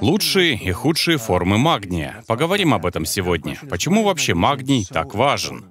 Лучшие и худшие формы магния. Поговорим об этом сегодня. Почему вообще магний так важен?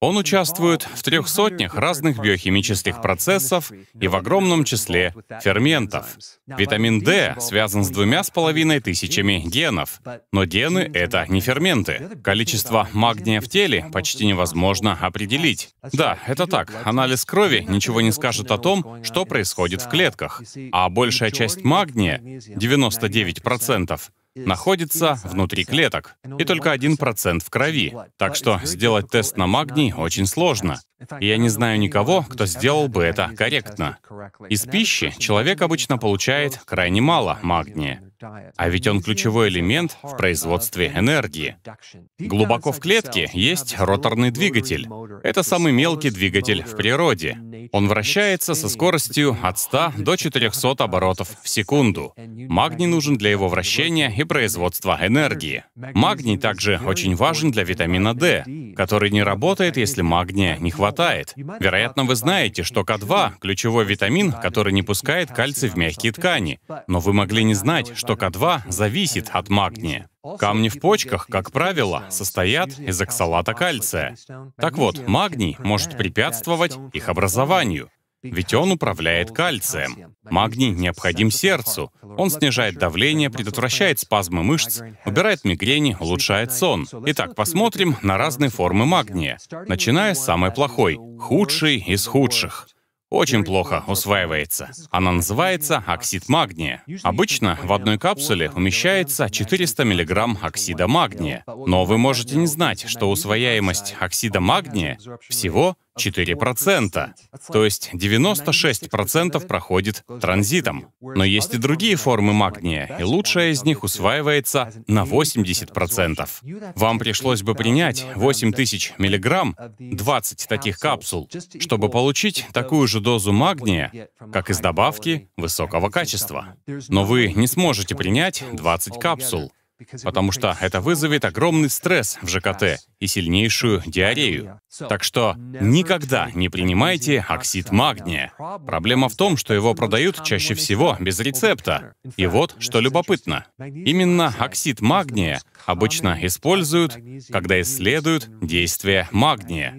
Он участвует в трех сотнях разных биохимических процессов и в огромном числе ферментов. Витамин D связан с двумя с половиной тысячами генов, но гены — это не ферменты. Количество магния в теле почти невозможно определить. Да, это так. Анализ крови ничего не скажет о том, что происходит в клетках. А большая часть магния, 99%, находится внутри клеток, и только 1% в крови. Так что сделать тест на магний очень сложно. И я не знаю никого, кто сделал бы это корректно. Из пищи человек обычно получает крайне мало магния. А ведь он ключевой элемент в производстве энергии. Глубоко в клетке есть роторный двигатель. Это самый мелкий двигатель в природе. Он вращается со скоростью от 100 до 400 оборотов в секунду. Магний нужен для его вращения и производства энергии. Магний также очень важен для витамина D который не работает, если магния не хватает. Вероятно, вы знаете, что К2 — ключевой витамин, который не пускает кальций в мягкие ткани. Но вы могли не знать, что К2 зависит от магния. Камни в почках, как правило, состоят из оксалата кальция. Так вот, магний может препятствовать их образованию ведь он управляет кальцием. Магний необходим сердцу. Он снижает давление, предотвращает спазмы мышц, убирает мигрени, улучшает сон. Итак, посмотрим на разные формы магния, начиная с самой плохой, худшей из худших очень плохо усваивается. Она называется оксид магния. Обычно в одной капсуле умещается 400 мг оксида магния. Но вы можете не знать, что усвояемость оксида магния всего 4%. То есть 96% проходит транзитом. Но есть и другие формы магния, и лучшая из них усваивается на 80%. Вам пришлось бы принять 8000 миллиграмм, 20 таких капсул, чтобы получить такую же дозу магния, как из добавки высокого качества. Но вы не сможете принять 20 капсул, потому что это вызовет огромный стресс в ЖКТ и сильнейшую диарею. Так что никогда не принимайте оксид магния. Проблема в том, что его продают чаще всего без рецепта. И вот что любопытно. Именно оксид магния обычно используют, когда исследуют действие магния.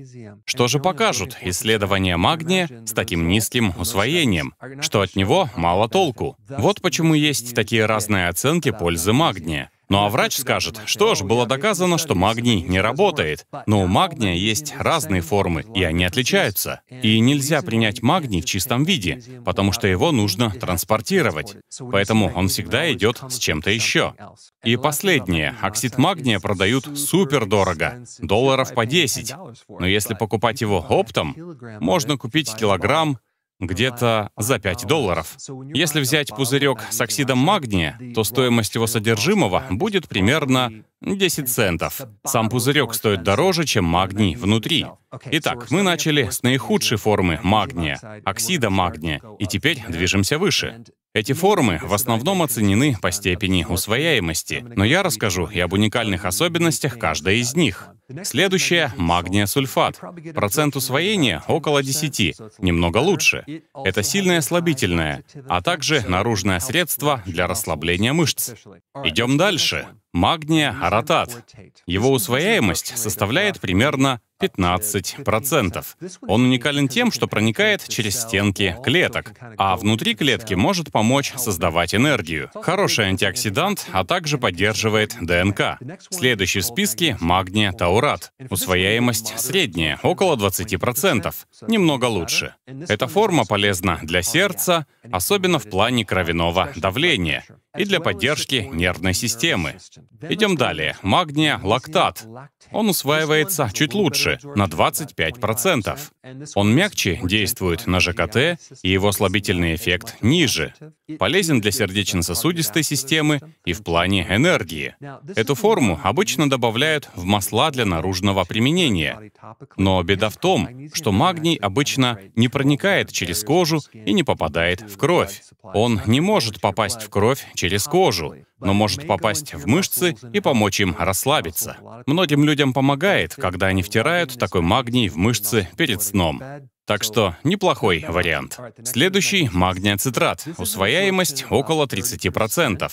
Что же покажут исследования магния с таким низким усвоением, что от него мало толку? Вот почему есть такие разные оценки пользы магния. Ну а врач скажет, что ж, было доказано, что магний не работает. Но у магния есть разные формы, и они отличаются. И нельзя принять магний в чистом виде, потому что его нужно транспортировать. Поэтому он всегда идет с чем-то еще. И последнее. Оксид магния продают супер дорого, долларов по 10. Но если покупать его оптом, можно купить килограмм где-то за 5 долларов. Если взять пузырек с оксидом магния, то стоимость его содержимого будет примерно 10 центов. Сам пузырек стоит дороже, чем магний внутри. Итак, мы начали с наихудшей формы магния, оксида магния, и теперь движемся выше. Эти формы в основном оценены по степени усвояемости, но я расскажу и об уникальных особенностях каждой из них. Следующее — магния-сульфат. Процент усвоения около 10, немного лучше. Это сильное слабительное, а также наружное средство для расслабления мышц. Идем дальше. Магния-аратат. Его усвояемость составляет примерно 15%. Он уникален тем, что проникает через стенки клеток, а внутри клетки может помочь создавать энергию. Хороший антиоксидант, а также поддерживает ДНК. Следующий в списке — магния-таурин таурат. Усвояемость средняя, около 20%, немного лучше. Эта форма полезна для сердца, особенно в плане кровяного давления и для поддержки нервной системы. Идем далее. Магния, лактат. Он усваивается чуть лучше, на 25%. Он мягче действует на ЖКТ, и его слабительный эффект ниже. Полезен для сердечно-сосудистой системы и в плане энергии. Эту форму обычно добавляют в масла для наружного применения. Но беда в том, что магний обычно не проникает через кожу и не попадает в кровь. Он не может попасть в кровь через через кожу, но может попасть в мышцы и помочь им расслабиться. Многим людям помогает, когда они втирают такой магний в мышцы перед сном. Так что неплохой вариант. Следующий – магния-цитрат. Усвояемость около 30%.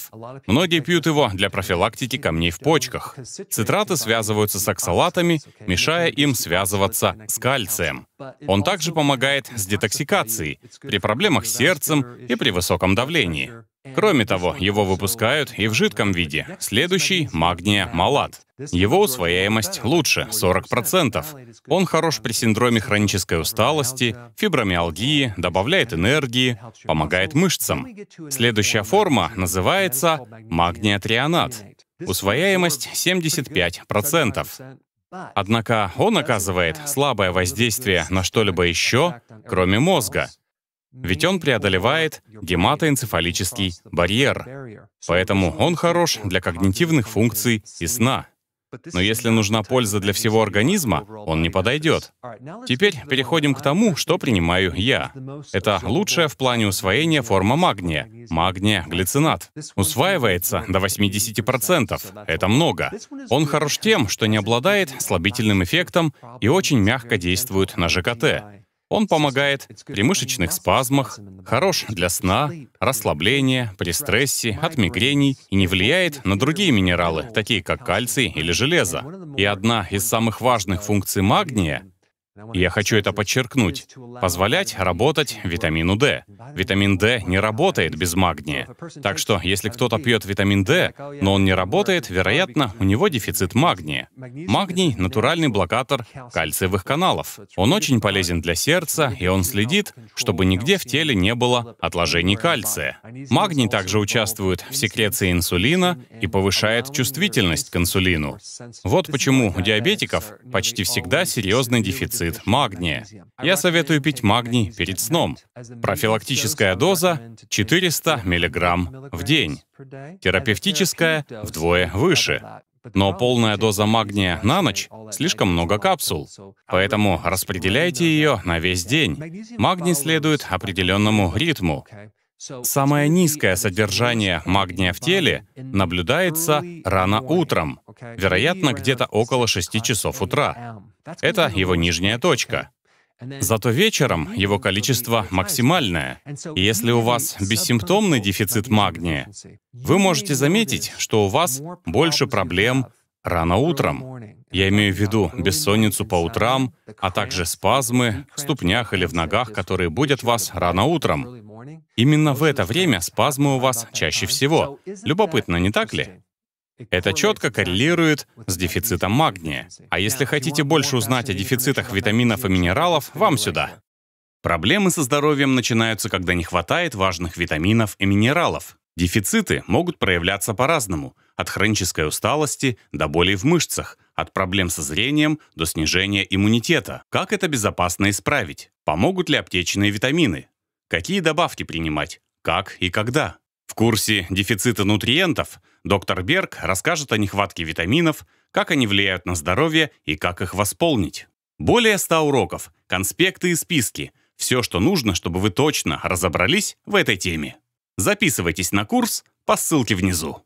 Многие пьют его для профилактики камней в почках. Цитраты связываются с оксалатами, мешая им связываться с кальцием. Он также помогает с детоксикацией, при проблемах с сердцем и при высоком давлении. Кроме того, его выпускают и в жидком виде. Следующий — магния малат. Его усвояемость лучше — 40%. Он хорош при синдроме хронической усталости, фибромиалгии, добавляет энергии, помогает мышцам. Следующая форма называется магния магниотрианат. Усвояемость 75%. Однако он оказывает слабое воздействие на что-либо еще, кроме мозга — ведь он преодолевает гематоэнцефалический барьер. Поэтому он хорош для когнитивных функций и сна. Но если нужна польза для всего организма, он не подойдет. Теперь переходим к тому, что принимаю я. Это лучшая в плане усвоения форма магния, магния-глицинат. Усваивается до 80%, это много. Он хорош тем, что не обладает слабительным эффектом и очень мягко действует на ЖКТ. Он помогает при мышечных спазмах, хорош для сна, расслабления, при стрессе, от мигрений и не влияет на другие минералы, такие как кальций или железо. И одна из самых важных функций магния и я хочу это подчеркнуть. Позволять работать витамину D. Витамин D не работает без магния. Так что, если кто-то пьет витамин D, но он не работает, вероятно, у него дефицит магния. Магний — натуральный блокатор кальциевых каналов. Он очень полезен для сердца, и он следит, чтобы нигде в теле не было отложений кальция. Магний также участвует в секреции инсулина и повышает чувствительность к инсулину. Вот почему у диабетиков почти всегда серьезный дефицит дефицит магния. Я советую пить магний перед сном. Профилактическая доза 400 мг в день. Терапевтическая вдвое выше. Но полная доза магния на ночь — слишком много капсул, поэтому распределяйте ее на весь день. Магний следует определенному ритму. Самое низкое содержание магния в теле наблюдается рано утром, вероятно, где-то около 6 часов утра. Это его нижняя точка. Зато вечером его количество максимальное. И если у вас бессимптомный дефицит магния, вы можете заметить, что у вас больше проблем рано утром. Я имею в виду бессонницу по утрам, а также спазмы в ступнях или в ногах, которые будут вас рано утром. Именно в это время спазмы у вас чаще всего. Любопытно, не так ли? Это четко коррелирует с дефицитом магния. А если хотите больше узнать о дефицитах витаминов и минералов, вам сюда. Проблемы со здоровьем начинаются, когда не хватает важных витаминов и минералов. Дефициты могут проявляться по-разному, от хронической усталости до болей в мышцах, от проблем со зрением до снижения иммунитета. Как это безопасно исправить? Помогут ли аптечные витамины? Какие добавки принимать? Как и когда? В курсе «Дефициты нутриентов» Доктор Берг расскажет о нехватке витаминов, как они влияют на здоровье и как их восполнить. Более 100 уроков, конспекты и списки – все, что нужно, чтобы вы точно разобрались в этой теме. Записывайтесь на курс по ссылке внизу.